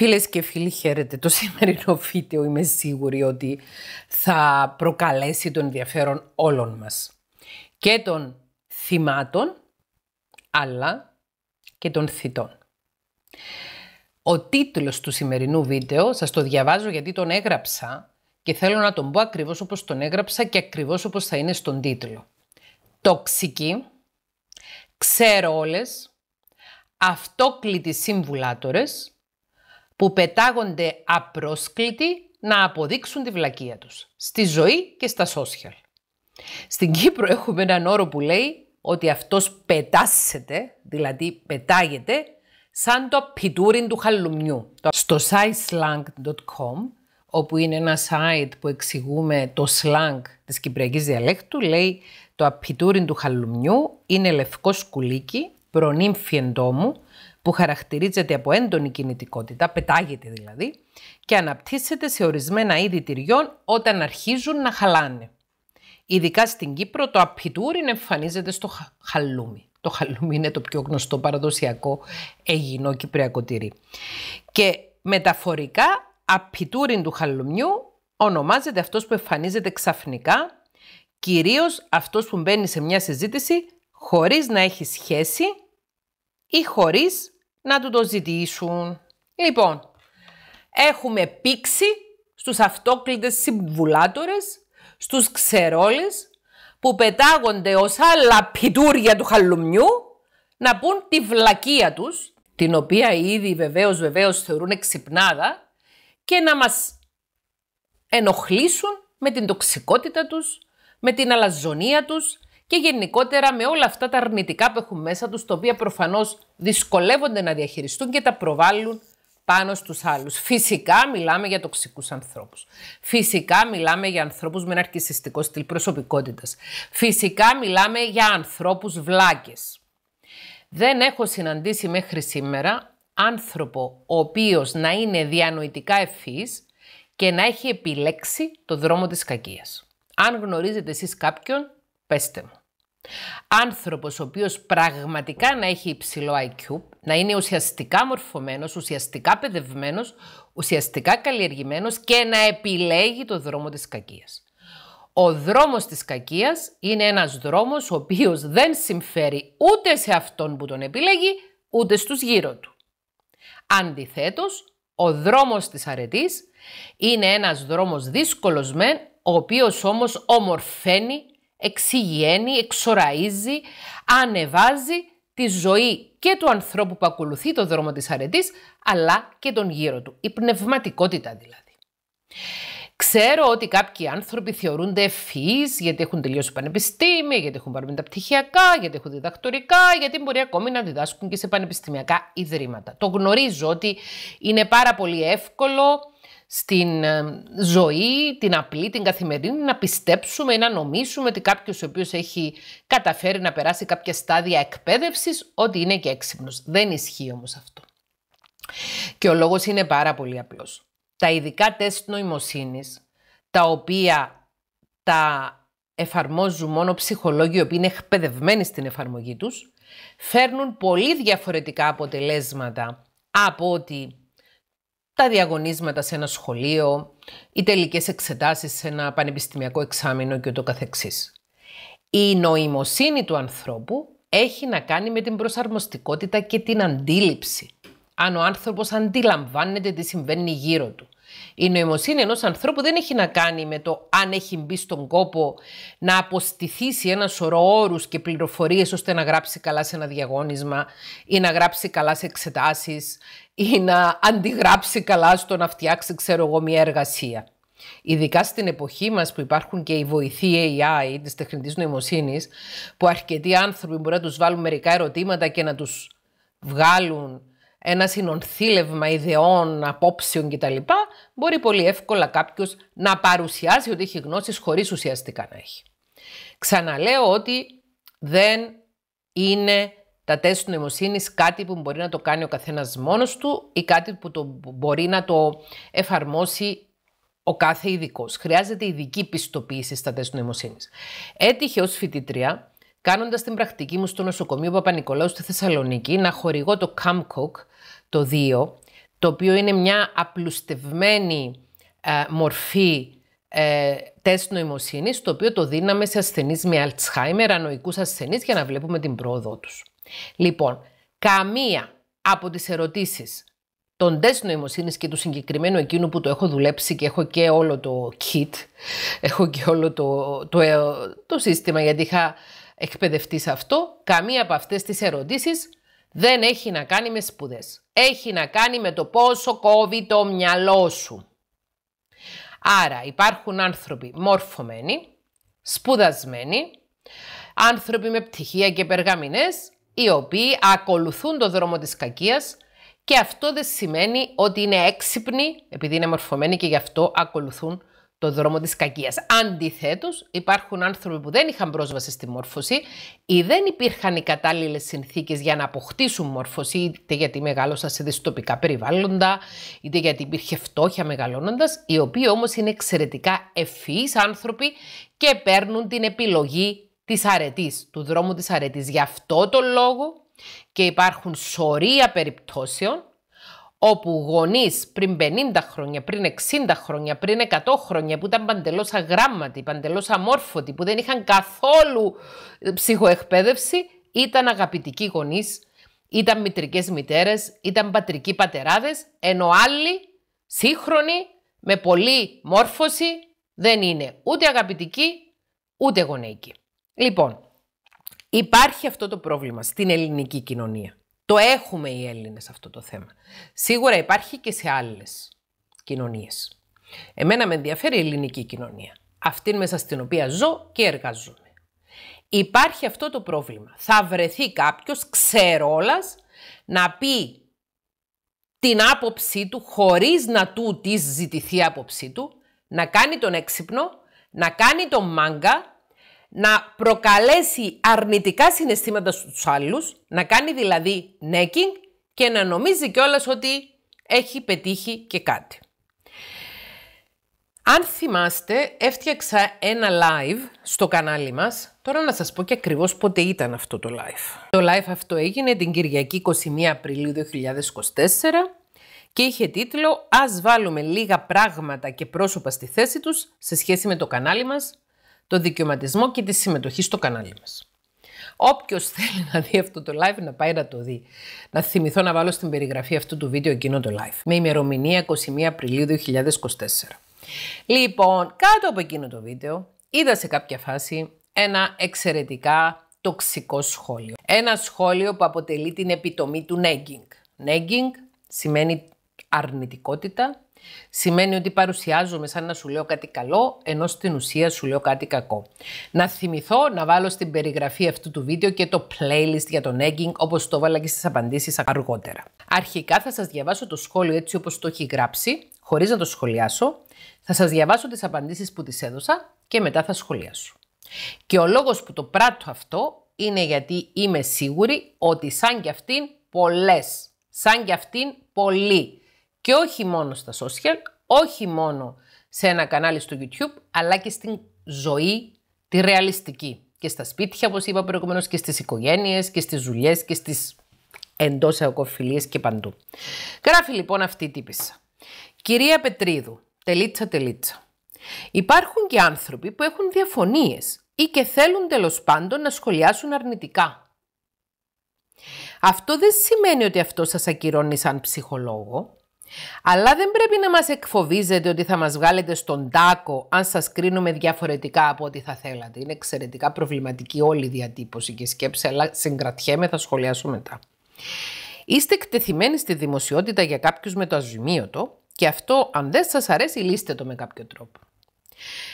Φίλες και φίλοι χαίρετε, το σημερινό βίντεο είμαι σίγουρη ότι θα προκαλέσει τον ενδιαφέρον όλων μας. Και των θυμάτων, αλλά και των θητών. Ο τίτλος του σημερινού βίντεο, σας το διαβάζω γιατί τον έγραψα και θέλω να τον πω ακριβώς όπως τον έγραψα και ακριβώς όπως θα είναι στον τίτλο. Τοξική, ξέρω όλες, αυτόκλητοι συμβουλάτορες, που πετάγονται απρόσκλητοι να αποδείξουν τη βλακεία τους, στη ζωή και στα social. Στην Κύπρο έχουμε έναν όρο που λέει ότι αυτός πετάσσεται, δηλαδή πετάγεται, σαν το πιτούριν του χαλουμιού. Στο siteslang.com, όπου είναι ένα site που εξηγούμε το slang της κυπριακής διαλέκτου, λέει το απιτούριν του χαλουμιού είναι λευκός σκουλίκι, προνύμφιεντό μου, που χαρακτηρίζεται από έντονη κινητικότητα, πετάγεται δηλαδή, και αναπτύσσεται σε ορισμένα είδη τυριών όταν αρχίζουν να χαλάνε. Ειδικά στην Κύπρο το απιτούριν εμφανίζεται στο χαλούμι. Το χαλούμι είναι το πιο γνωστό παραδοσιακό αιγινό κυπριακό τυρί. Και μεταφορικά απιτούριν του χαλουμιού ονομάζεται αυτός που εμφανίζεται ξαφνικά, κυρίως αυτός που μπαίνει σε μια συζήτηση χωρίς να έχει σχέση ή χωρίς να του το ζητήσουν. Λοιπόν, έχουμε πήξει στους αυτόκλητες συμβουλάτορες, στους ξερόλες που πετάγονται ως άλλα του χαλουμιού να πούν τη βλακεία τους, την οποία ήδη βεβαίως βεβαίως θεωρούν εξυπνάδα και να μας ενοχλήσουν με την τοξικότητα τους, με την αλαζονία τους, και γενικότερα με όλα αυτά τα αρνητικά που έχουν μέσα τους, τα οποία προφανώς δυσκολεύονται να διαχειριστούν και τα προβάλλουν πάνω στους άλλους. Φυσικά μιλάμε για τοξικούς ανθρώπους. Φυσικά μιλάμε για ανθρώπους με ναρκισιστικό στυλ προσωπικότητας. Φυσικά μιλάμε για ανθρώπους βλάκες. Δεν έχω συναντήσει μέχρι σήμερα άνθρωπο ο οποίος να είναι διανοητικά ευφύης και να έχει επιλέξει το δρόμο της κακίας. Αν γνωρίζετε εσείς κάποιον, πέστε μου. Άνθρωπος ο οποίος πραγματικά να έχει υψηλό IQ, να είναι ουσιαστικά μορφωμένος, ουσιαστικά παιδευμένος, ουσιαστικά καλλιεργημένος και να επιλέγει το δρόμο της κακίας. Ο δρόμος της κακίας είναι ένας δρόμος ο οποίος δεν συμφέρει ούτε σε αυτόν που τον επιλέγει, ούτε στους γύρω του. Αντιθέτως, ο δρόμος της αρετής είναι ένας δρόμος δύσκολος μεν, ο οποίος όμως ομορφαίνει εξηγιένει, εξοραίζει, ανεβάζει τη ζωή και του ανθρώπου που ακολουθεί το δρόμο της αρετής, αλλά και τον γύρο του. Η πνευματικότητα δηλαδή. Ξέρω ότι κάποιοι άνθρωποι θεωρούνται ευφυείς γιατί έχουν τελειώσει πανεπιστήμια, γιατί έχουν πάρει μεταπτυχιακά, γιατί έχουν διδακτορικά, γιατί μπορεί ακόμη να διδάσκουν και σε πανεπιστημιακά ιδρύματα. Το γνωρίζω ότι είναι πάρα πολύ εύκολο στην ε, ζωή, την απλή, την καθημερινή, να πιστέψουμε ή να νομίσουμε ότι κάποιος ο οποίος έχει καταφέρει να περάσει κάποια στάδια εκπαίδευσης, ότι είναι και έξυπνος. Δεν ισχύει όμως αυτό. Και ο λόγος είναι πάρα πολύ απλός. Τα ειδικά τεστ νοημοσύνης, τα οποία τα εφαρμόζουν μόνο ψυχολόγοι οι οποίοι είναι εκπαιδευμένοι στην εφαρμογή τους, φέρνουν πολύ διαφορετικά αποτελέσματα από ότι τα διαγωνίσματα σε ένα σχολείο, οι τελικές εξετάσεις σε ένα πανεπιστημιακό εξάμεινο και ούτω καθεξής. Η νοημοσύνη του ανθρώπου έχει να κάνει με την προσαρμοστικότητα και την αντίληψη. Αν ο άνθρωπος αντιλαμβάνεται τι συμβαίνει γύρω του, η νοημοσύνη ενός ανθρώπου δεν έχει να κάνει με το αν έχει μπει στον κόπο να αποστηθήσει ένα σωρό όρους και πληροφορίες ώστε να γράψει καλά σε ένα διαγώνισμα ή να γράψει καλά σε εξετάσεις ή να αντιγράψει καλά στο να φτιάξει, ξέρω εγώ, μια εργασία. Ειδικά στην εποχή μας που υπάρχουν και οι βοηθοί AI της τεχνητής νοημοσύνης, που αρκετοί άνθρωποι μπορεί να τους βάλουν μερικά ερωτήματα και να τους βγάλουν ένα συνονθήλευμα ιδεών, απόψεων κτλ. μπορεί πολύ εύκολα κάποιος να παρουσιάσει ότι έχει γνώσεις χωρίς ουσιαστικά να έχει. Ξαναλέω ότι δεν είναι τα τεστ του νοημοσύνης κάτι που μπορεί να το κάνει ο καθένας μόνος του ή κάτι που το μπορεί να το εφαρμόσει ο κάθε ειδικός. Χρειάζεται ειδική πιστοποίηση στα τεστ νοημοσύνης. Έτυχε ως φοιτητρία, κάνοντας την πρακτική μου στο νοσοκομείο Παπα-Νικολάου στη Θεσσαλονίκη, να χορηγώ το Camcook, το 2, το οποίο είναι μια απλουστευμένη ε, μορφή ε, τεστ νοημοσύνης, το οποίο το δίναμε σε ασθενείς με Αλτσχάιμερ, ανοϊκούς ασθενείς, για να βλέπουμε την πρόοδό τους. Λοιπόν, καμία από τις ερωτήσεις των τεστ νοημοσύνης και του συγκεκριμένου εκείνου που το έχω δουλέψει και έχω και όλο το kit, έχω και όλο το, το, το, ε, το σύστημα γιατί είχα εκπαιδευτεί σε αυτό, καμία από αυτές τις ερωτήσεις δεν έχει να κάνει με σπουδές. Έχει να κάνει με το πόσο κόβει το μυαλό σου. Άρα υπάρχουν άνθρωποι μορφωμένοι, σπουδασμένοι, άνθρωποι με πτυχία και περγαμηνές, οι οποίοι ακολουθούν το δρόμο της κακίας και αυτό δεν σημαίνει ότι είναι έξυπνοι, επειδή είναι μορφωμένοι και γι' αυτό ακολουθούν το δρόμο της κακίας. Αντιθέτως, υπάρχουν άνθρωποι που δεν είχαν πρόσβαση στη μόρφωση ή δεν υπήρχαν οι κατάλληλες συνθήκες για να αποκτήσουν μόρφωση, είτε γιατί μεγάλωσαν σε δυστοπικά περιβάλλοντα, είτε γιατί υπήρχε φτώχεια μεγαλώνοντας, οι οποίοι όμως είναι εξαιρετικά ευφυείς άνθρωποι και παίρνουν την επιλογή της αρετής, του δρόμου της αρετής. Γι' αυτό τον λόγο και υπάρχουν σωρία περιπτώσεων όπου γονείς πριν 50 χρόνια, πριν 60 χρόνια, πριν 100 χρόνια που ήταν παντελώς αγράμματοι, παντελώς αμόρφωτοι, που δεν είχαν καθόλου ε, ψυχοεκπαίδευση, ήταν αγαπητικοί γονείς, ήταν μητρικές μητέρες, ήταν πατρικοί πατεράδες, ενώ άλλοι σύγχρονοι, με πολλή μόρφωση, δεν είναι ούτε αγαπητικοί ούτε γονεϊκοί. Λοιπόν, υπάρχει αυτό το πρόβλημα στην ελληνική κοινωνία. Το έχουμε οι Έλληνες αυτό το θέμα. Σίγουρα υπάρχει και σε άλλες κοινωνίες. Εμένα με ενδιαφέρει η ελληνική κοινωνία. Αυτή μέσα στην οποία ζω και εργαζόμαι. Υπάρχει αυτό το πρόβλημα. Θα βρεθεί κάποιος ξερόλας να πει την άποψή του χωρίς να του της ζητηθεί άποψή του, να κάνει τον έξυπνο, να κάνει τον μάγκα να προκαλέσει αρνητικά συναισθήματα στους άλλους, να κάνει δηλαδή νέκινγκ και να νομίζει κιόλας ότι έχει πετύχει και κάτι. Αν θυμάστε, έφτιαξα ένα live στο κανάλι μας. Τώρα να σας πω και ακριβώς πότε ήταν αυτό το live. Το live αυτό έγινε την Κυριακή 21 Απριλίου 2024 και είχε τίτλο «Ας βάλουμε λίγα πράγματα και πρόσωπα στη θέση τους σε σχέση με το κανάλι μας το δικαιωματισμό και τη συμμετοχή στο κανάλι μας. Όποιος θέλει να δει αυτό το live να πάει να το δει. Να θυμηθώ να βάλω στην περιγραφή αυτού του βίντεο εκείνο το live. Με ημερομηνία 21 Απριλίου 2024. Λοιπόν, κάτω από εκείνο το βίντεο είδα σε κάποια φάση ένα εξαιρετικά τοξικό σχόλιο. Ένα σχόλιο που αποτελεί την επιτομή του nagging. Nagging σημαίνει αρνητικότητα Σημαίνει ότι παρουσιάζομαι σαν να σου λέω κάτι καλό, ενώ στην ουσία σου λέω κάτι κακό. Να θυμηθώ να βάλω στην περιγραφή αυτού του βίντεο και το playlist για τον egging, όπως το έβαλα και στις απαντήσεις αργότερα. Αρχικά θα σας διαβάσω το σχόλιο έτσι όπως το έχει γράψει, χωρίς να το σχολιάσω. Θα σας διαβάσω τις απαντήσεις που τις έδωσα και μετά θα σχολιάσω. Και ο λόγος που το πράττω αυτό είναι γιατί είμαι σίγουρη ότι σαν κι αυτήν πολλές, σαν κι αυτήν πολλοί και όχι μόνο στα social, όχι μόνο σε ένα κανάλι στο YouTube, αλλά και στην ζωή τη ρεαλιστική. Και στα σπίτια, όπως είπα προηγουμένως, και στις οικογένειες, και στις δουλειές, και στις εντός αγκοφιλίες και παντού. Γράφει λοιπόν αυτή η τύπησα. Κυρία Πετρίδου, τελίτσα τελίτσα. Υπάρχουν και άνθρωποι που έχουν διαφωνίες ή και θέλουν τέλος πάντων να σχολιάσουν αρνητικά. Αυτό δεν σημαίνει ότι αυτό σας ακυρώνει σαν ψυχολόγο. Αλλά δεν πρέπει να μας εκφοβίζετε ότι θα μας βγάλετε στον τάκο αν σας κρίνουμε διαφορετικά από ό,τι θα θέλατε. Είναι εξαιρετικά προβληματική όλη η διατύπωση και σκέψη, αλλά συγκρατιέμαι, θα σχολιάσω μετά. Είστε εκτεθειμένοι στη δημοσιότητα για κάποιους με το αζημίωτο και αυτό αν δεν σας αρέσει λύστε το με κάποιο τρόπο.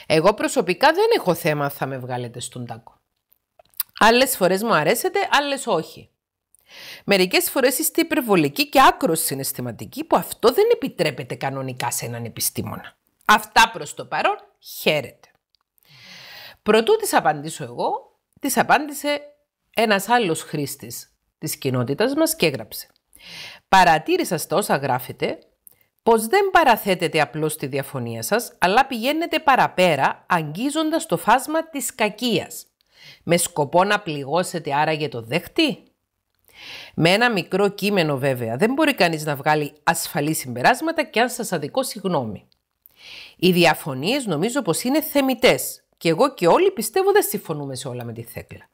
Εγώ προσωπικά δεν έχω θέμα θα με βγάλετε στον τάκο. Άλλες φορές μου αρέσετε, άλλες όχι. Μερικές φορές είστε υπερβολικοί και άκρος συναισθηματικοί, που αυτό δεν επιτρέπεται κανονικά σε έναν επιστήμονα. Αυτά προς το παρόν, χαίρετε. Προτού τη απαντήσω εγώ, τη απάντησε ένας άλλος χρήστης της κοινότητας μας και έγραψε. Παρατήρησα στα όσα γράφετε πως δεν παραθέτετε απλώς τη διαφωνία σας, αλλά πηγαίνετε παραπέρα αγγίζοντας το φάσμα της κακίας. Με σκοπό να πληγώσετε άραγε το δέχτη. Με ένα μικρό κείμενο βέβαια δεν μπορεί κανείς να βγάλει ασφαλή συμπεράσματα και αν σας αδικώ συγγνώμη. Οι διαφωνίες νομίζω πως είναι θεμητές και εγώ και όλοι πιστεύω δεν συμφωνούμε σε όλα με τη Θέκλα.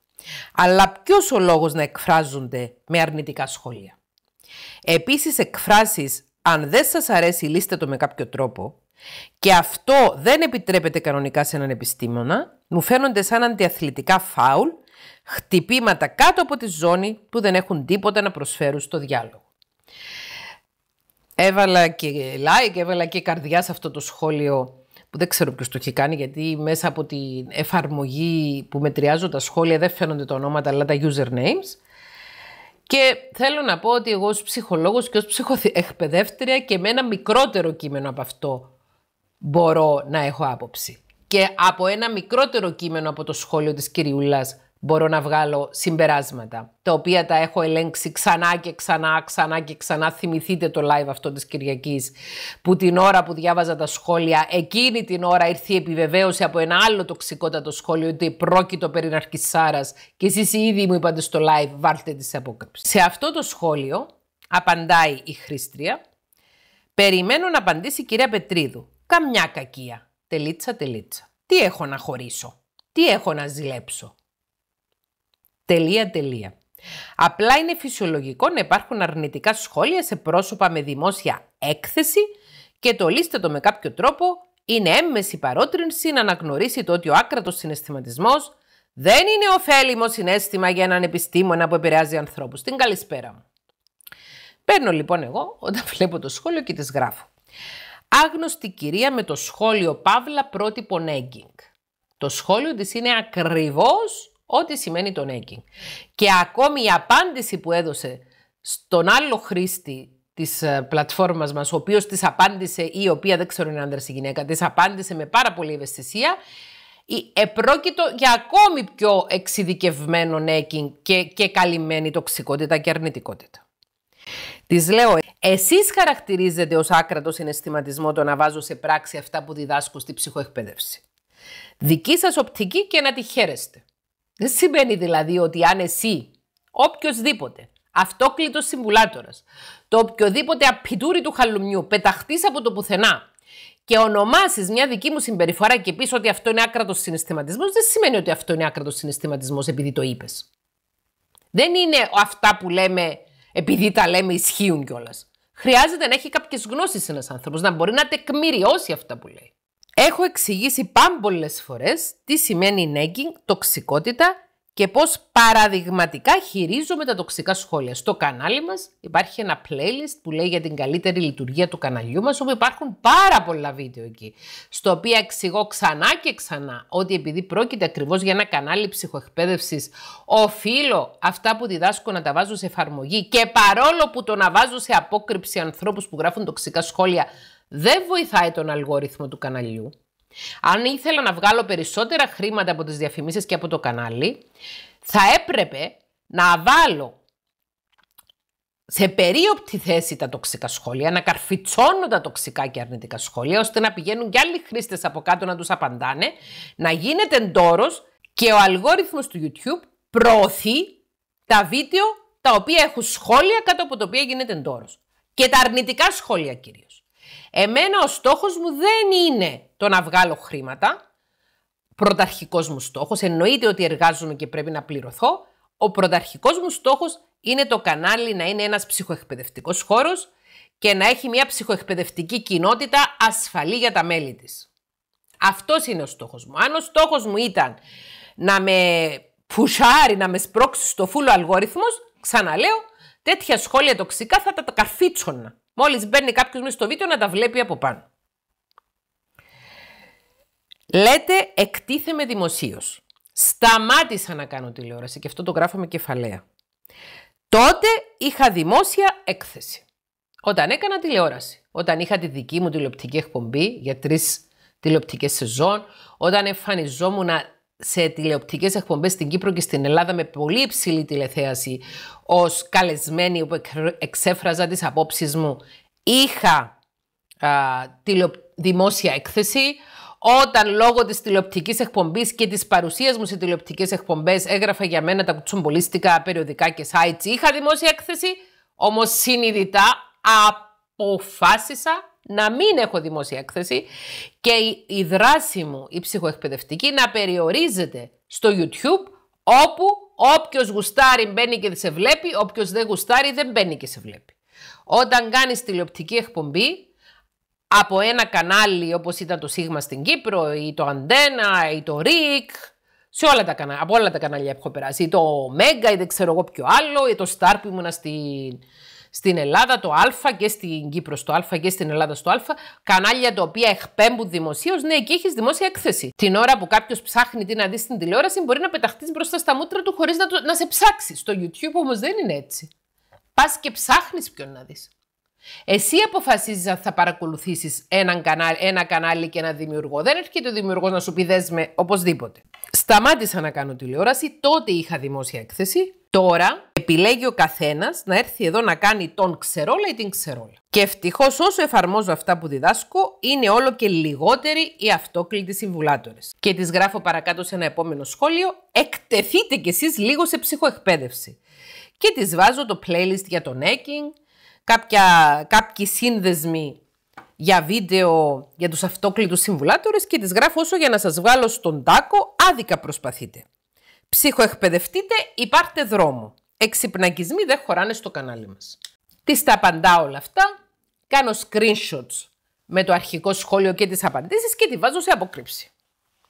Αλλά ποιος ο λόγος να εκφράζονται με αρνητικά σχόλια. Επίσης εκφράσεις αν δεν σας αρέσει λύστε το με κάποιο τρόπο και αυτό δεν επιτρέπεται κανονικά σε έναν επιστήμονα, μου φαίνονται σαν αντιαθλητικά φάουλ Χτυπήματα κάτω από τη ζώνη που δεν έχουν τίποτα να προσφέρουν στο διάλογο. Έβαλα και like, έβαλα και καρδιά σε αυτό το σχόλιο που δεν ξέρω ποιος το έχει κάνει γιατί μέσα από την εφαρμογή που μετριάζω τα σχόλια δεν φαίνονται τα ονόματα αλλά τα usernames. Και θέλω να πω ότι εγώ ως ψυχολόγος και ως ψυχοεκπαιδεύτρια και με ένα μικρότερο κείμενο από αυτό μπορώ να έχω άποψη. Και από ένα μικρότερο κείμενο από το σχόλιο της κυριούλας μπορώ να βγάλω συμπεράσματα, τα οποία τα έχω ελέγξει ξανά και ξανά, ξανά και ξανά. Θυμηθείτε το live αυτό της Κυριακής, που την ώρα που διάβαζα τα σχόλια, εκείνη την ώρα ήρθε η επιβεβαίωση από ένα άλλο τοξικότατο σχόλιο ότι πρόκειτο περί Ναρκισσάρας και εσείς ήδη μου είπατε στο live, βάλτε τη σε Σε αυτό το σχόλιο απαντάει η χρήστρια, περιμένω να απαντήσει η κυρία Πετρίδου. Καμιά κακία. Τελίτσα, τελίτσα. Τι έχω να χωρίσω. Τι έχω να ζηλέψω. Τελεία, τελεία. Απλά είναι φυσιολογικό να υπάρχουν αρνητικά σχόλια σε πρόσωπα με δημόσια έκθεση και το λύστε το με κάποιο τρόπο είναι έμμεση παρότρινση να αναγνωρίσει το ότι ο άκρατος συναισθηματισμός δεν είναι ωφέλιμο συνέστημα για έναν επιστήμονα που επηρεάζει ανθρώπους. Την καλησπέρα μου. Παίρνω λοιπόν εγώ όταν βλέπω το σχόλιο και τη γράφω. Άγνωστη κυρία με το σχόλιο Παύλα πρότυπο Νέγκινγκ. Το σχόλιο της είναι ακριβώς Ό,τι σημαίνει το νέκινγκ. Και ακόμη η απάντηση που έδωσε στον άλλο χρήστη της ε, πλατφόρμας μας, ο οποίος της απάντησε, ή η οποία δεν ξέρω είναι άντρας ή γυναίκα, της απάντησε με πάρα πολύ ευαισθησία, επρόκειτο για ακόμη πιο εξειδικευμένο νέκινγκ και, και καλυμμένη τοξικότητα και αρνητικότητα. Της λέω, εσείς χαρακτηρίζετε ως άκρατος συναισθηματισμό το να βάζω σε πράξη αυτά που διδάσκω στη ψυχοεκπαίδευση. Δική σας οπτική και να τη χαίρεστε. Δεν σημαίνει δηλαδή ότι αν εσύ, οποιοδήποτε, αυτόκλητος συμβουλάτορας, το οποιοδήποτε απιτούρι του χαλουμιού πεταχτείς από το πουθενά και ονομάσεις μια δική μου συμπεριφορά και πεις ότι αυτό είναι άκρατος συναισθηματισμός, δεν σημαίνει ότι αυτό είναι άκρατος συναισθηματισμός επειδή το είπες. Δεν είναι αυτά που λέμε επειδή τα λέμε ισχύουν κιόλας. Χρειάζεται να έχει κάποιες γνώσεις ένας άνθρωπος, να μπορεί να τεκμηριώσει αυτά που λέει. Έχω εξηγήσει πάμπολες φορές τι σημαίνει nagging, τοξικότητα και πώς παραδειγματικά χειρίζομαι τα τοξικά σχόλια. Στο κανάλι μας υπάρχει ένα playlist που λέει για την καλύτερη λειτουργία του καναλιού μας, όπου υπάρχουν πάρα πολλά βίντεο εκεί, στο οποίο εξηγώ ξανά και ξανά ότι επειδή πρόκειται ακριβώς για ένα κανάλι ψυχοεκπαίδευσης, οφείλω αυτά που διδάσκω να τα βάζω σε εφαρμογή και παρόλο που το να βάζω σε απόκρυψη ανθρώπους που γράφουν τοξικά σχόλια, δεν βοηθάει τον αλγόριθμο του καναλιού. Αν ήθελα να βγάλω περισσότερα χρήματα από τις διαφημίσεις και από το κανάλι, θα έπρεπε να βάλω σε περίοπτη θέση τα τοξικά σχόλια, να καρφιτσώνω τα τοξικά και αρνητικά σχόλια, ώστε να πηγαίνουν κι άλλοι χρήστες από κάτω να τους απαντάνε, να γίνεται εντόρος και ο αλγόριθμος του YouTube προωθεί τα βίντεο τα οποία έχουν σχόλια κάτω από τα οποία γίνεται εντόρος. Και τα αρνητικά σχόλια κυρίως. Εμένα ο στόχος μου δεν είναι το να βγάλω χρήματα, πρωταρχικός μου στόχος, εννοείται ότι εργάζομαι και πρέπει να πληρωθώ, ο πρωταρχικός μου στόχος είναι το κανάλι να είναι ένας ψυχοεκπαιδευτικός χώρος και να έχει μια ψυχοεκπαιδευτική κοινότητα ασφαλή για τα μέλη της. Αυτός είναι ο στόχος μου. Αν ο στόχος μου ήταν να με πουσάρει, να με σπρώξει στο φούλο αλγόριθμος, ξαναλέω, τέτοια σχόλια τοξικά θα τα καρφίτσωνα. Μόλις μπαίνει κάποιος μέσα στο βίντεο να τα βλέπει από πάνω. Λέτε εκτίθεμαι δημοσίως. Σταμάτησα να κάνω τηλεόραση και αυτό το γράφω με κεφαλαία. Τότε είχα δημόσια έκθεση. Όταν έκανα τηλεόραση, όταν είχα τη δική μου τηλεοπτική εκπομπή για τρεις τηλεοπτικές σεζόν, όταν εμφανιζόμουν σε τηλεοπτικές εκπομπές στην Κύπρο και στην Ελλάδα με πολύ υψηλή τηλεθέαση ως καλεσμένη που εξέφραζα τις απόψεις μου. Είχα α, δημόσια έκθεση όταν λόγω της τηλεοπτικής εκπομπής και της παρουσίας μου σε τηλεοπτικές εκπομπές έγραφα για μένα τα κουτσομπολίστικα περιοδικά και sites. Είχα δημόσια έκθεση, όμως συνειδητά αποφάσισα να μην έχω δημόσια έκθεση και η, δράση μου, η ψυχοεκπαιδευτική, να περιορίζεται στο YouTube όπου όποιος γουστάρει μπαίνει και σε βλέπει, όποιος δεν γουστάρει δεν μπαίνει και σε βλέπει. Όταν κάνεις τηλεοπτική εκπομπή, από ένα κανάλι όπως ήταν το Σίγμα στην Κύπρο ή το Αντένα ή το ΡΙΚ, σε όλα τα κανάλια, από όλα τα κανάλια έχω περάσει, ή το Μέγκα ή δεν ξέρω εγώ ποιο άλλο, ή το Στάρ που ήμουνα στην, στην Ελλάδα το Α και στην Κύπρο το Α και στην Ελλάδα στο Α, κανάλια τα οποία εκπέμπουν δημοσίως, ναι, εκεί έχεις δημόσια έκθεση. Την ώρα που κάποιος ψάχνει τι να δει στην τηλεόραση, μπορεί να πεταχτείς μπροστά στα μούτρα του χωρίς να, σε ψάξει. Στο YouTube όμως δεν είναι έτσι. Πας και ψάχνεις ποιον να δεις. Εσύ αποφασίζεις αν θα παρακολουθήσεις ένα, κανάλι, ένα κανάλι και ένα δημιουργό. Δεν έρχεται ο δημιουργός να σου πει δέσμε οπωσδήποτε. Σταμάτησα να κάνω τηλεόραση, τότε είχα δημόσια έκθεση Τώρα επιλέγει ο καθένας να έρθει εδώ να κάνει τον ξερόλα ή την ξερόλα. Και ευτυχώς όσο εφαρμόζω αυτά που διδάσκω, είναι όλο και λιγότεροι οι αυτόκλητοι συμβουλάτορες. Και τη γράφω παρακάτω σε ένα επόμενο σχόλιο. Εκτεθείτε κι εσείς λίγο σε ψυχοεκπαίδευση. Και τη βάζω το playlist για το necking, κάποια, κάποιοι σύνδεσμοι για βίντεο για τους αυτόκλητους συμβουλάτορες και τις γράφω όσο για να σας βγάλω στον τάκο, άδικα προσπαθείτε. Ψυχοεκπαιδευτείτε, πάρτε δρόμο. Εξυπνακισμοί δεν χωράνε στο κανάλι μας. Τις τα απαντά όλα αυτά, κάνω screenshots με το αρχικό σχόλιο και τις απαντήσεις και τη βάζω σε αποκρύψη.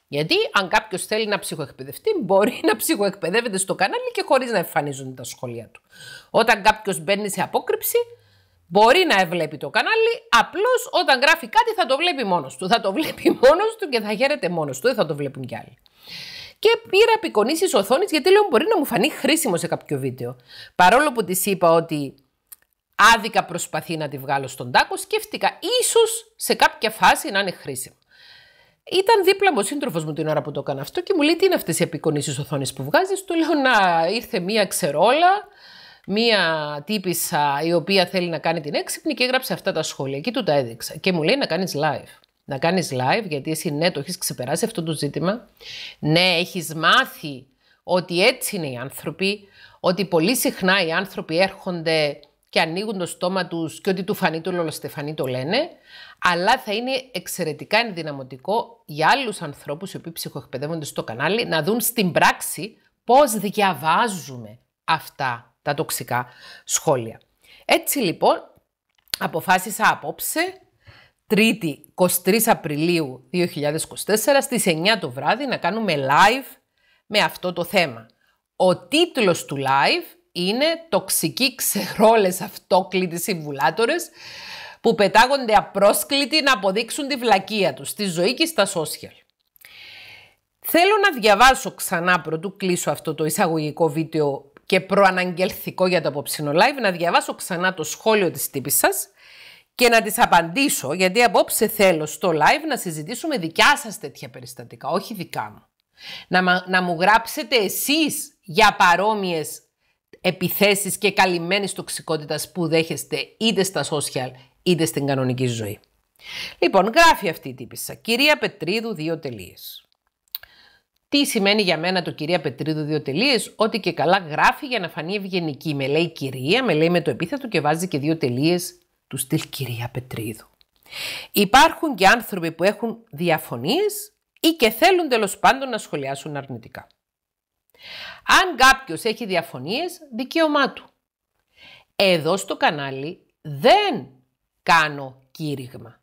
Γιατί αν κάποιος θέλει να ψυχοεκπαιδευτεί, μπορεί να ψυχοεκπαιδεύεται στο κανάλι και χωρίς να εμφανίζονται τα σχόλια του. Όταν κάποιος μπαίνει σε απόκρυψη, μπορεί να βλέπει το κανάλι, απλώς όταν γράφει κάτι θα το βλέπει μόνος του. Θα το βλέπει μόνος του και θα χαίρεται μόνος του, δεν θα το βλέπουν κι άλλοι και πήρα απεικονίσεις οθόνης γιατί λέω μπορεί να μου φανεί χρήσιμο σε κάποιο βίντεο. Παρόλο που της είπα ότι άδικα προσπαθεί να τη βγάλω στον τάκο, σκέφτηκα ίσως σε κάποια φάση να είναι χρήσιμο. Ήταν δίπλα μου ο σύντροφος μου την ώρα που το έκανα αυτό και μου λέει: Τι είναι αυτές οι απεικονίσεις οθόνε που βγάζεις. Του λέω: Να ήρθε μία ξερόλα, μία τύπησα η οποία θέλει να κάνει την έξυπνη και έγραψε αυτά τα σχόλια. Και του τα έδειξα. Και μου λέει να κάνεις live να κάνεις live, γιατί εσύ ναι το έχεις ξεπεράσει αυτό το ζήτημα, ναι έχεις μάθει ότι έτσι είναι οι άνθρωποι, ότι πολύ συχνά οι άνθρωποι έρχονται και ανοίγουν το στόμα τους και ότι του φανεί το λολοστεφανή το λένε, αλλά θα είναι εξαιρετικά ενδυναμωτικό για άλλους ανθρώπους οι οποίοι ψυχοεκπαιδεύονται στο κανάλι να δουν στην πράξη πώς διαβάζουμε αυτά τα τοξικά σχόλια. Έτσι λοιπόν αποφάσισα απόψε Τρίτη 23 Απριλίου 2024 στις 9 το βράδυ να κάνουμε live με αυτό το θέμα. Ο τίτλος του live είναι «Τοξικοί ξερόλες αυτόκλητοι συμβουλάτορες που πετάγονται απρόσκλητοι να αποδείξουν τη βλακεία τους στη ζωή και στα social». Θέλω να διαβάσω ξανά πρωτού κλείσω αυτό το εισαγωγικό βίντεο και προαναγγελθικό για το απόψινο live, να διαβάσω ξανά το σχόλιο της τύπης σας – και να τις απαντήσω, γιατί απόψε θέλω στο live να συζητήσουμε δικιά σας τέτοια περιστατικά, όχι δικά μου. Να, να μου γράψετε εσείς για παρόμοιες επιθέσεις και καλυμμένης τοξικότητας που δέχεστε είτε στα social είτε στην κανονική ζωή. Λοιπόν, γράφει αυτή η τύπησα. Κυρία Πετρίδου, δύο τελείες. Τι σημαίνει για μένα το κυρία Πετρίδου δύο τελείες, ότι και καλά γράφει για να φανεί ευγενική. Με λέει κυρία, με λέει με το επίθετο και βάζει και δύο τελείες τους στυλ κυρία Πετρίδου. Υπάρχουν και άνθρωποι που έχουν διαφωνίες ή και θέλουν τέλος πάντων να σχολιάσουν αρνητικά. Αν κάποιος έχει διαφωνίες, δικαίωμά του. Εδώ στο κανάλι δεν κάνω κήρυγμα.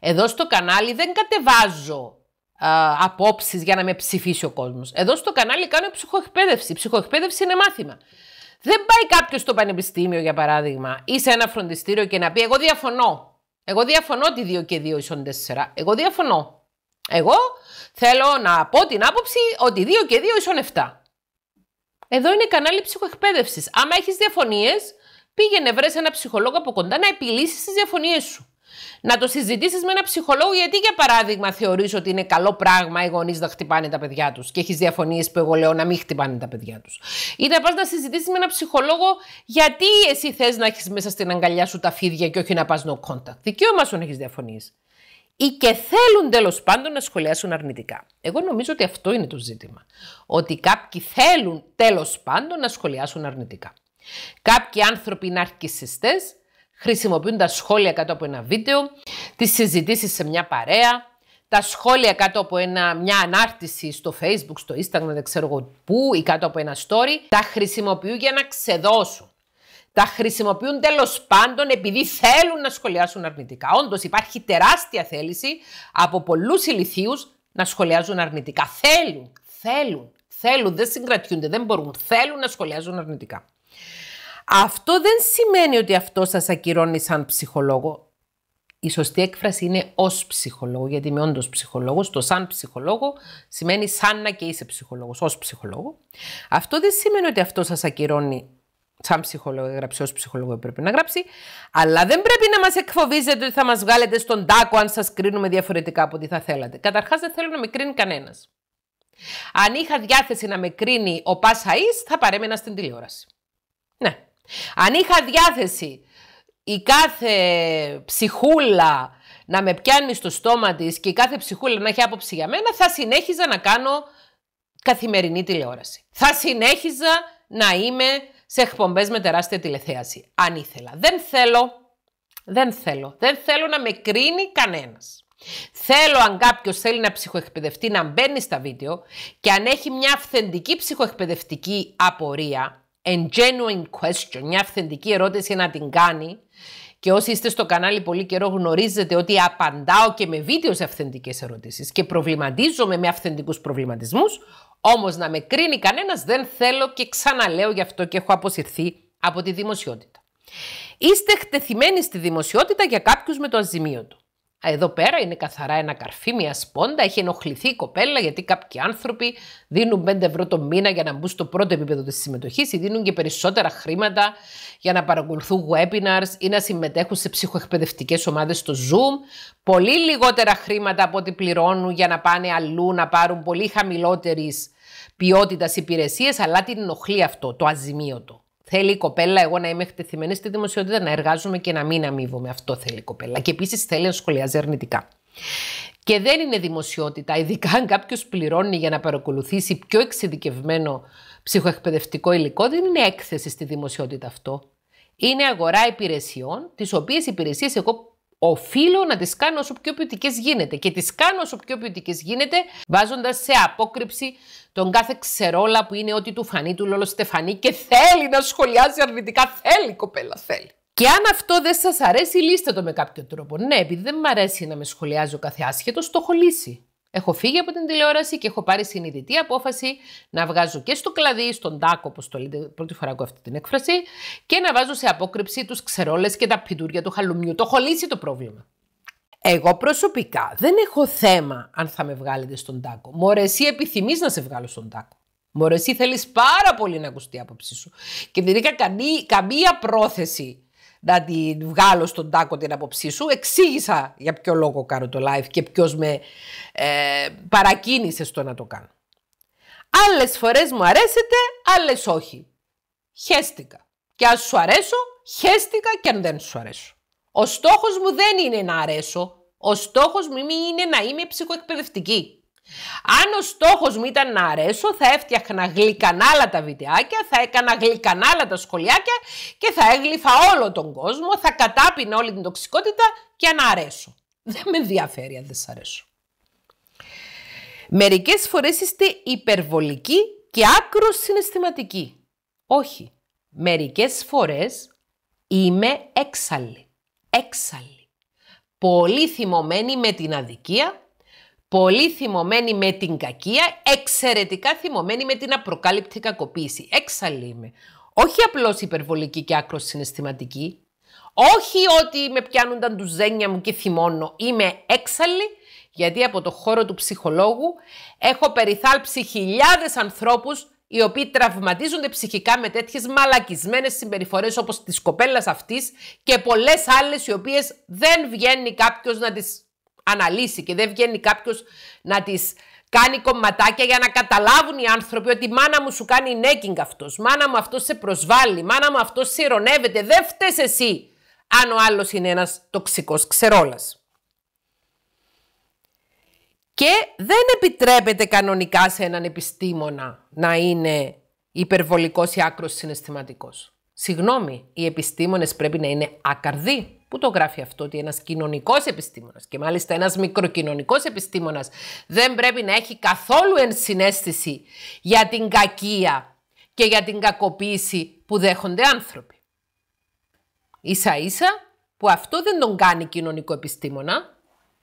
Εδώ στο κανάλι δεν κατεβάζω α, απόψεις για να με ψηφίσει ο κόσμος. Εδώ στο κανάλι κάνω ψυχοεκπαίδευση. Ψυχοεκπαίδευση είναι μάθημα. Δεν πάει κάποιος στο πανεπιστήμιο, για παράδειγμα, ή σε ένα φροντιστήριο και να πει: Εγώ διαφωνώ. Εγώ διαφωνώ ότι 2 και 2 ίσον 4. Εγώ διαφωνώ. Εγώ θέλω να πω την άποψη ότι 2 και 2 ίσον 7. Εδώ είναι κανάλι ψυχοεκπαίδευσης. Άμα έχεις διαφωνίες, πήγαινε βρες ένα ψυχολόγο από κοντά να επιλύσει τις διαφωνίες σου. Να το συζητήσεις με ένα ψυχολόγο, γιατί για παράδειγμα θεωρείς ότι είναι καλό πράγμα οι γονείς να χτυπάνε τα παιδιά τους και έχεις διαφωνίες που εγώ λέω να μην χτυπάνε τα παιδιά τους. Ή να πας να συζητήσεις με ένα ψυχολόγο, γιατί εσύ θες να έχεις μέσα στην αγκαλιά σου τα φίδια και όχι να πας no contact. Δικαίωμα σου να έχεις διαφωνίες. Ή και θέλουν τέλος πάντων να σχολιάσουν αρνητικά. Εγώ νομίζω ότι αυτό είναι το ζήτημα. Ότι κάποιοι θέλουν τέλος πάντων να σχολιάσουν αρνητικά. Κάποιοι άνθρωποι είναι αρκισιστές χρησιμοποιούν τα σχόλια κάτω από ένα βίντεο, τις συζητήσεις σε μια παρέα, τα σχόλια κάτω από ένα, μια ανάρτηση στο facebook, στο instagram, δεν ξέρω εγώ πού ή κάτω από ένα story, τα χρησιμοποιούν για να ξεδώσουν. Τα χρησιμοποιούν τέλος πάντων επειδή θέλουν να σχολιάσουν αρνητικά. Όντως υπάρχει τεράστια θέληση από πολλούς ηλικίους να σχολιάζουν αρνητικά. Θέλουν, θέλουν, θέλουν, δεν συγκρατιούνται, δεν μπορούν. Θέλουν να σχολιάζουν αρνητικά. Αυτό δεν σημαίνει ότι αυτό σας ακυρώνει σαν ψυχολόγο. Η σωστή έκφραση είναι ως ψυχολόγο, γιατί είμαι όντως ψυχολόγος. Το σαν ψυχολόγο σημαίνει σαν να και είσαι ψυχολόγος, ως ψυχολόγο. Αυτό δεν σημαίνει ότι αυτό σας ακυρώνει σαν ψυχολόγο, γράψει ως ψυχολόγο πρέπει να γράψει, αλλά δεν πρέπει να μας εκφοβίζετε ότι θα μας βγάλετε στον τάκο αν σας κρίνουμε διαφορετικά από ό,τι θα θέλατε. Καταρχάς δεν θέλω να με κρίνει κανένας. Αν είχα διάθεση να με κρίνει ο Πάσα θα παρέμενα στην τηλεόραση. Ναι, αν είχα διάθεση η κάθε ψυχούλα να με πιάνει στο στόμα της και η κάθε ψυχούλα να έχει άποψη για μένα, θα συνέχιζα να κάνω καθημερινή τηλεόραση. Θα συνέχιζα να είμαι σε εκπομπές με τεράστια τηλεθέαση, αν ήθελα. Δεν θέλω, δεν θέλω, δεν θέλω να με κρίνει κανένας. Θέλω αν κάποιος θέλει να ψυχοεκπαιδευτεί να μπαίνει στα βίντεο και αν έχει μια αυθεντική ψυχοεκπαιδευτική απορία, a genuine question, μια αυθεντική ερώτηση να την κάνει και όσοι είστε στο κανάλι πολύ καιρό γνωρίζετε ότι απαντάω και με βίντεο σε αυθεντικές ερωτήσεις και προβληματίζομαι με αυθεντικούς προβληματισμούς, όμως να με κρίνει κανένας δεν θέλω και ξαναλέω γι' αυτό και έχω αποσυρθεί από τη δημοσιότητα. Είστε χτεθειμένοι στη δημοσιότητα για κάποιους με το του. Εδώ πέρα είναι καθαρά ένα καρφί, μια σπόντα. Έχει ενοχληθεί η κοπέλα γιατί κάποιοι άνθρωποι δίνουν 5 ευρώ το μήνα για να μπουν στο πρώτο επίπεδο της συμμετοχής ή δίνουν και περισσότερα χρήματα για να παρακολουθούν webinars ή να συμμετέχουν σε ψυχοεκπαιδευτικές ομάδες στο Zoom. Πολύ λιγότερα χρήματα από ό,τι πληρώνουν για να πάνε αλλού, να πάρουν πολύ χαμηλότερης ποιότητας υπηρεσίες, αλλά την ενοχλεί αυτό, το αζημίωτο. Θέλει η κοπέλα εγώ να είμαι εκτεθειμένη στη δημοσιότητα, να εργάζομαι και να μην αμείβομαι. Αυτό θέλει η κοπέλα. Και επίσης θέλει να σχολιάζει αρνητικά. Και δεν είναι δημοσιότητα, ειδικά αν κάποιος πληρώνει για να παρακολουθήσει πιο εξειδικευμένο ψυχοεκπαιδευτικό υλικό, δεν είναι έκθεση στη δημοσιότητα αυτό. Είναι αγορά υπηρεσιών, τις οποίες υπηρεσίες εγώ Οφείλω να τις κάνω όσο πιο ποιοτικές γίνεται και τις κάνω όσο πιο ποιοτικές γίνεται βάζοντας σε απόκρυψη τον κάθε ξερόλα που είναι ότι του φανεί του Λόλο Στεφανή και θέλει να σχολιάζει αρνητικά, θέλει κοπέλα, θέλει. Και αν αυτό δεν σας αρέσει λύστε το με κάποιο τρόπο. Ναι, επειδή δεν μου αρέσει να με σχολιάζει ο κάθε άσχετος, το έχω λύσει. Έχω φύγει από την τηλεόραση και έχω πάρει συνειδητή απόφαση να βγάζω και στο κλαδί, στον τάκο, όπως το λέτε, πρώτη φορά ακούω αυτή την έκφραση, και να βάζω σε απόκρυψη τους ξερόλες και τα πιτούρια του χαλουμιού. Το έχω λύσει το πρόβλημα. Εγώ προσωπικά δεν έχω θέμα αν θα με βγάλετε στον τάκο. Μωρέ, εσύ επιθυμείς να σε βγάλω στον τάκο. Μωρέ, εσύ θέλεις πάρα πολύ να ακουστεί η άποψή σου. Και δεν είχα καμία πρόθεση να τη βγάλω στον τάκο την άποψή σου. Εξήγησα για ποιο λόγο κάνω το live και ποιος με ε, παρακίνησε στο να το κάνω. Άλλες φορές μου αρέσετε, άλλες όχι. Χέστηκα. Και αν σου αρέσω, χέστηκα και αν δεν σου αρέσω. Ο στόχος μου δεν είναι να αρέσω. Ο στόχος μου είναι να είμαι ψυχοεκπαιδευτική. Αν ο στόχος μου ήταν να αρέσω, θα έφτιαχνα γλυκανάλα τα βιντεάκια, θα έκανα γλυκανάλα τα σχολιάκια και θα έγλυφα όλο τον κόσμο, θα κατάπινα όλη την τοξικότητα και να αρέσω. Δεν με ενδιαφέρει αν δεν σ' αρέσω. Μερικές φορές είστε υπερβολικοί και άκρος συναισθηματικοί. Όχι. Μερικές φορές είμαι έξαλλη. Έξαλλη. Πολύ θυμωμένη με την αδικία πολύ θυμωμένη με την κακία, εξαιρετικά θυμωμένη με την απροκάλυπτη κακοποίηση. Έξαλλη είμαι. Όχι απλώς υπερβολική και άκρος συναισθηματική. Όχι ότι με πιάνουν τα ντουζένια μου και θυμώνω. Είμαι έξαλλη γιατί από το χώρο του ψυχολόγου έχω περιθάλψει χιλιάδες ανθρώπους οι οποίοι τραυματίζονται ψυχικά με τέτοιες μαλακισμένες συμπεριφορές όπως της κοπέλας αυτής και πολλές άλλες, οι οποίες δεν βγαίνει κάποιος να τις αναλύσει και δεν βγαίνει κάποιος να τις κάνει κομματάκια για να καταλάβουν οι άνθρωποι ότι μάνα μου σου κάνει νέκινγκ αυτός, μάνα μου αυτός σε προσβάλλει, μάνα μου αυτός σε Δεν φταίει εσύ αν ο άλλος είναι ένας τοξικός ξερόλας. Και δεν επιτρέπεται κανονικά σε έναν επιστήμονα να είναι υπερβολικός ή άκρος συναισθηματικός. Συγγνώμη, οι επιστήμονες πρέπει να είναι ακαρδοί. Πού το γράφει αυτό ότι ένας κοινωνικός επιστήμονας και μάλιστα ένας μικροκοινωνικός επιστήμονας δεν πρέπει να έχει καθόλου ενσυναίσθηση για την κακία και για την κακοποίηση που δέχονται άνθρωποι. Ίσα ίσα που αυτό δεν τον κάνει κοινωνικό επιστήμονα,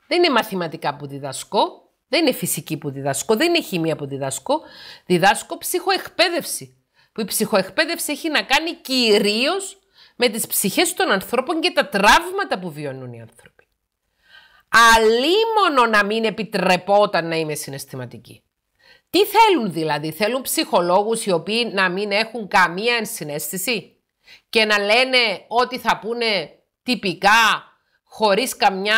δεν είναι μαθηματικά που διδασκώ, δεν είναι φυσική που διδασκώ, δεν είναι χημία που διδασκώ, διδάσκω ψυχοεκπαίδευση. Που η ψυχοεκπαίδευση έχει να κάνει κυρίως με τις ψυχές των ανθρώπων και τα τραύματα που βιώνουν οι άνθρωποι. Αλίμονο να μην επιτρεπόταν να είμαι συναισθηματική. Τι θέλουν δηλαδή, θέλουν ψυχολόγους οι οποίοι να μην έχουν καμία ενσυναίσθηση και να λένε ότι θα πούνε τυπικά χωρίς, καμιά,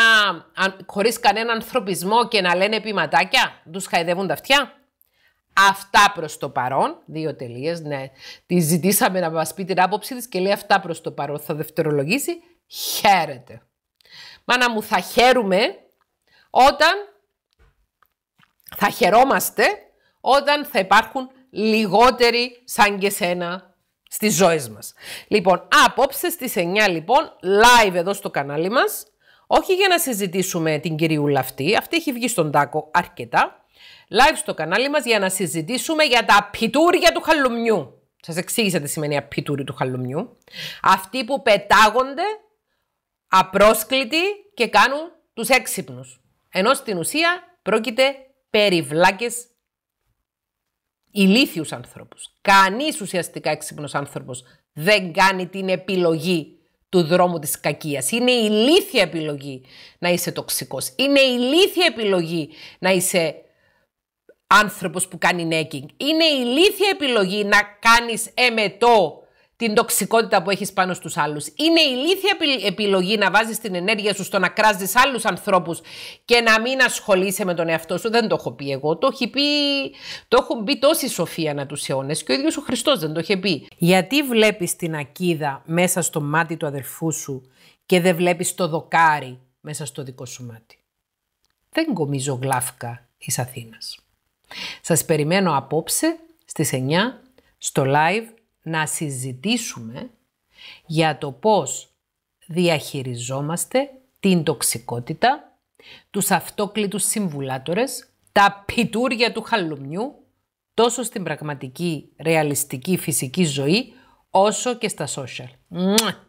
χωρίς κανένα ανθρωπισμό και να λένε ποιηματάκια, τους χαϊδεύουν τα αυτιά. Αυτά προς το παρόν. Δύο τελείες, ναι. Τη ζητήσαμε να μας πει την άποψή της και λέει αυτά προς το παρόν. Θα δευτερολογήσει. Χαίρετε. Μάνα μου, θα χαίρουμε όταν. Θα χαιρόμαστε όταν θα υπάρχουν λιγότεροι σαν και σένα στις ζωές μας. Λοιπόν, απόψε στις 9 λοιπόν, live εδώ στο κανάλι μας, όχι για να συζητήσουμε την κυριούλα αυτή, αυτή έχει βγει στον τάκο αρκετά, live στο κανάλι μας για να συζητήσουμε για τα πιτούρια του χαλουμιού. Σας εξήγησα τι σημαίνει πιτούρι του χαλουμιού. Αυτοί που πετάγονται απρόσκλητοι και κάνουν τους έξυπνους. Ενώ στην ουσία πρόκειται περί βλάκες ηλίθιους ανθρώπους. Κανείς ουσιαστικά έξυπνος άνθρωπος δεν κάνει την επιλογή του δρόμου της κακίας. Είναι ηλίθια επιλογή να είσαι τοξικός. Είναι ηλίθια επιλογή να είσαι άνθρωπος που κάνει νέκινγκ. Είναι ηλίθια επιλογή να κάνεις εμετό την τοξικότητα που έχεις πάνω στους άλλους. Είναι ηλίθια επιλογή να βάζεις την ενέργεια σου στο να κράζεις άλλους ανθρώπους και να μην ασχολείσαι με τον εαυτό σου. Δεν το έχω πει εγώ. Το, έχει πει, το έχουν πει τόση σοφία να τους αιώνες και ο ίδιος ο Χριστός δεν το είχε πει. Γιατί βλέπεις την ακίδα μέσα στο μάτι του αδερφού σου και δεν βλέπεις το δοκάρι μέσα στο δικό σου μάτι. Δεν κομίζω γλάφκα εις Αθήνας. Σας περιμένω απόψε στις 9 στο live να συζητήσουμε για το πώς διαχειριζόμαστε την τοξικότητα, τους αυτόκλητους συμβουλάτορες, τα πιτούρια του χαλουμιού, τόσο στην πραγματική, ρεαλιστική, φυσική ζωή, όσο και στα social.